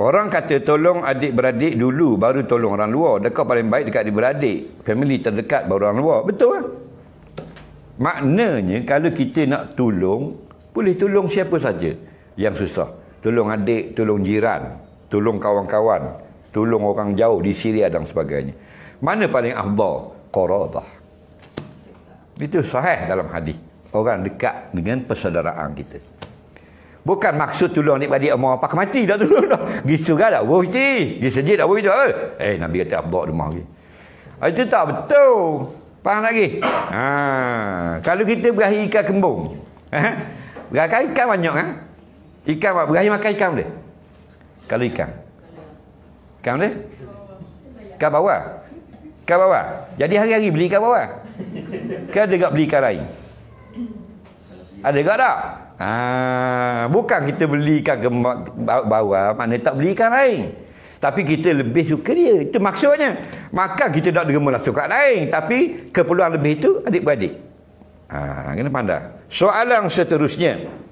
Orang kata tolong adik-beradik dulu baru tolong orang luar. Dekat paling baik dekat adik-beradik. Family terdekat baru orang luar. Betul kan? Maknanya kalau kita nak tolong, boleh tolong siapa saja yang susah. Tolong adik, tolong jiran, tolong kawan-kawan, tolong orang jauh di Syria dan sebagainya. Mana paling afdal? Qaradah. Itu sahih dalam hadis. Orang dekat dengan persaudaraan kita. Bukan maksud tolong ni pada dia mau pakai mati dah tolong dah. Gisu gala buh ti. Gisu dah. buh itu. Eh. eh Nabi kata apa rumah ni. Ah, itu tak betul. Faham lagi? Ha, kalau kita berahi ikan kembung. Ha? ikan ikan banyak kan? Ikan apa? Berahi makan ikan boleh? Kalau ikan. Ikan boleh? Ikan bawah. Ikan bawah. Jadi hari-hari beli ikan bawah. Kan dia beli ikan lain. Ada juga tak? Haa, bukan kita belikan ke bawa, mana tak belikan lain. Tapi kita lebih suka dia. Itu maksudnya. Maka kita tak derma langsung suka lain. Tapi keperluan lebih itu adik-beradik. Haa, kena pandang. Soalan seterusnya.